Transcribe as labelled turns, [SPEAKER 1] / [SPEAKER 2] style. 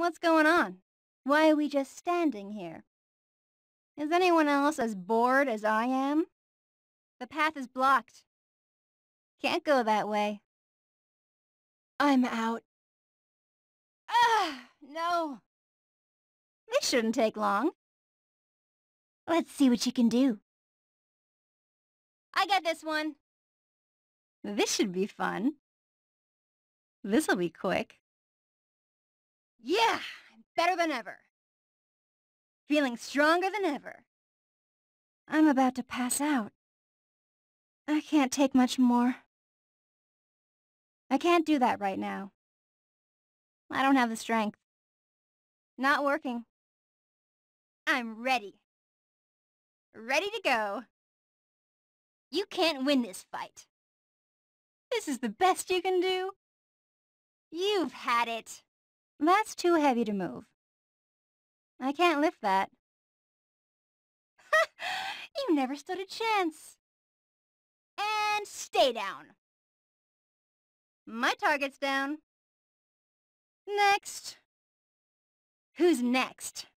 [SPEAKER 1] What's going on? Why are we just standing here? Is anyone else as bored as I am? The path is blocked. Can't go that way. I'm out. Ah, no. This shouldn't take long. Let's see what you can do. I got this one. This should be fun. This'll be quick. Yeah, better than ever. Feeling stronger than ever. I'm about to pass out. I can't take much more. I can't do that right now. I don't have the strength. Not working. I'm ready. Ready to go. You can't win this fight. This is the best you can do. You've had it. That's too heavy to move. I can't lift that. you never stood a chance. And stay down. My target's down. Next. Who's next?